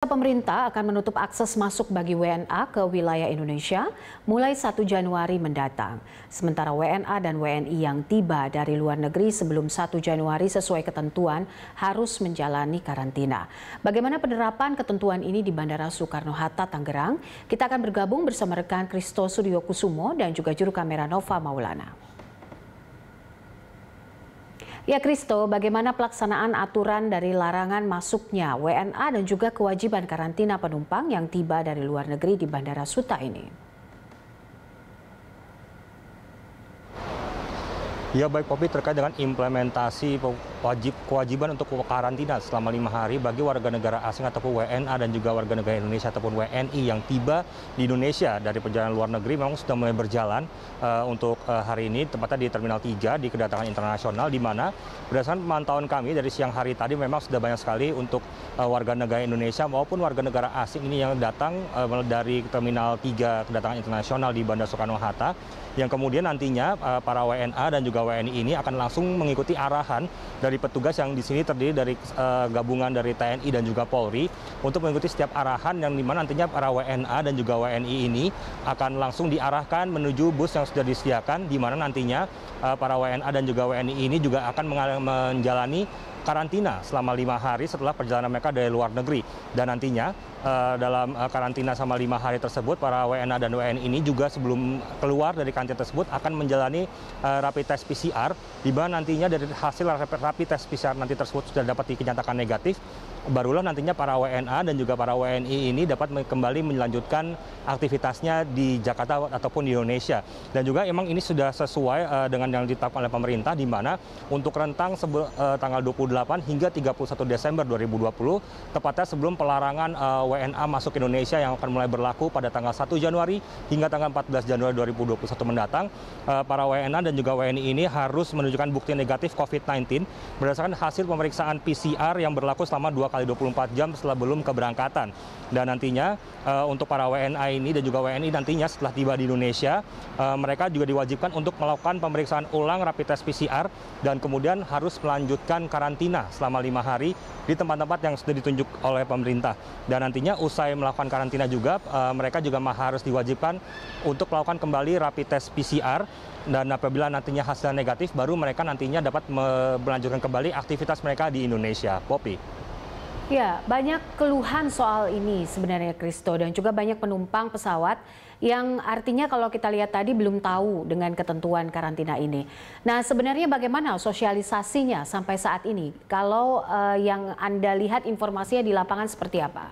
Pemerintah akan menutup akses masuk bagi WNA ke wilayah Indonesia mulai 1 Januari mendatang. Sementara WNA dan WNI yang tiba dari luar negeri sebelum 1 Januari sesuai ketentuan harus menjalani karantina. Bagaimana penerapan ketentuan ini di Bandara Soekarno-Hatta, Tangerang? Kita akan bergabung bersama rekan Kristo Suryo Kusumo dan juga juru kamera Nova Maulana. Ya Kristo, bagaimana pelaksanaan aturan dari larangan masuknya WNA dan juga kewajiban karantina penumpang yang tiba dari luar negeri di Bandara Suta ini? Ya baik Popi terkait dengan implementasi wajib kewajiban untuk karantina selama lima hari bagi warga negara asing ataupun WNA dan juga warga negara Indonesia ataupun WNI yang tiba di Indonesia dari perjalanan luar negeri memang sudah mulai berjalan uh, untuk uh, hari ini tepatnya di Terminal 3 di kedatangan internasional di mana berdasarkan pemantauan kami dari siang hari tadi memang sudah banyak sekali untuk uh, warga negara Indonesia maupun warga negara asing ini yang datang uh, dari Terminal 3 kedatangan internasional di Bandara Soekarno-Hatta yang kemudian nantinya uh, para WNA dan juga WNI ini akan langsung mengikuti arahan dari dari petugas yang di sini terdiri dari uh, gabungan dari TNI dan juga Polri untuk mengikuti setiap arahan yang dimana nantinya para WNA dan juga WNI ini akan langsung diarahkan menuju bus yang sudah disediakan di mana nantinya uh, para WNA dan juga WNI ini juga akan menjalani karantina selama lima hari setelah perjalanan mereka dari luar negeri. Dan nantinya uh, dalam eh, karantina selama lima hari tersebut, para WNA dan WNI ini juga sebelum keluar dari kantin tersebut akan menjalani uh, rapid test PCR, di mana nantinya dari hasil rapid test PCR nanti tersebut sudah dapat dinyatakan negatif, barulah nantinya para WNA dan juga para WNI ini dapat kembali melanjutkan aktivitasnya di Jakarta ataupun di Indonesia. Dan juga emang ini sudah sesuai uh, dengan yang ditetapkan oleh pemerintah di mana untuk rentang uh, tanggal 28 hingga 31 Desember 2020 tepatnya sebelum pelarangan uh, eh, WNA masuk Indonesia yang akan mulai berlaku pada tanggal 1 Januari hingga tanggal 14 Januari 2021 mendatang uh, para WNA dan juga WNI ini harus menunjukkan bukti negatif COVID-19 berdasarkan hasil pemeriksaan PCR yang berlaku selama dua kali 24 jam setelah belum keberangkatan. Dan nantinya uh, untuk para WNA ini dan juga WNI nantinya setelah tiba di Indonesia, uh, mereka juga diwajibkan untuk melakukan pemeriksaan ulang rapid test PCR dan kemudian harus melanjutkan karantina selama lima hari di tempat-tempat yang sudah ditunjuk oleh pemerintah. Dan nantinya usai melakukan karantina juga, uh, mereka juga harus diwajibkan untuk melakukan kembali rapid test PCR dan apabila nantinya hasilnya negatif baru mereka nantinya dapat melanjutkan kembali aktivitas mereka di Indonesia. Poppy. Ya, banyak keluhan soal ini sebenarnya Kristo dan juga banyak penumpang pesawat yang artinya kalau kita lihat tadi belum tahu dengan ketentuan karantina ini. Nah, sebenarnya bagaimana sosialisasinya sampai saat ini? Kalau uh, yang Anda lihat informasinya di lapangan seperti apa?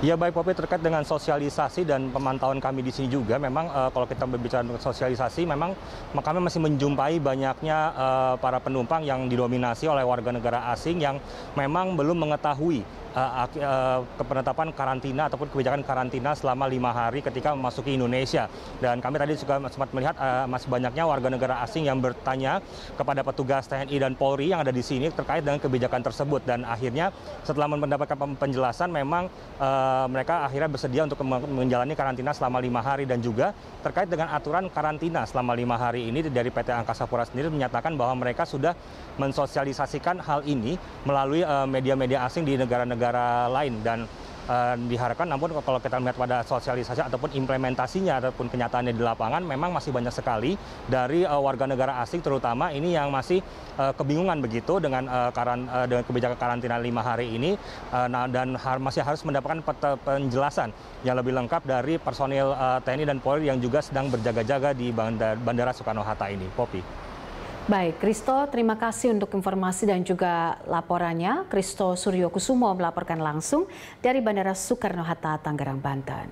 Ya baik Popi terkait dengan sosialisasi dan pemantauan kami di sini juga memang uh, kalau kita berbicara tentang sosialisasi memang kami masih menjumpai banyaknya uh, para penumpang yang didominasi oleh warga negara asing yang memang belum mengetahui uh, eh, eh, penetapan karantina ataupun kebijakan karantina selama lima hari ketika memasuki Indonesia. Dan kami tadi juga sempat melihat uh, eh, masih banyaknya warga negara asing yang bertanya kepada petugas TNI dan Polri yang ada di sini terkait dengan kebijakan tersebut. Dan akhirnya setelah mendapatkan penjelasan memang uh, mereka akhirnya bersedia untuk menjalani karantina selama lima hari dan juga terkait dengan aturan karantina selama lima hari ini dari PT Angkasa Pura sendiri menyatakan bahwa mereka sudah mensosialisasikan hal ini melalui media-media uh, media -media asing di negara-negara negara lain dan eh, diharapkan namun kalau kita melihat pada sosialisasi ataupun implementasinya ataupun kenyataannya di lapangan memang masih banyak sekali dari uh, warga negara asing terutama ini yang masih uh, kebingungan begitu dengan uh, karan, uh, dengan kebijakan karantina lima hari ini uh, nah, dan har masih harus mendapatkan penjelasan yang lebih lengkap dari personil uh, TNI dan Polri yang juga sedang berjaga-jaga di bandara Soekarno Hatta ini. Popi. Baik, Kristo, terima kasih untuk informasi dan juga laporannya. Kristo Suryo Kusumo melaporkan langsung dari Bandara Soekarno-Hatta, Tangerang, Banten.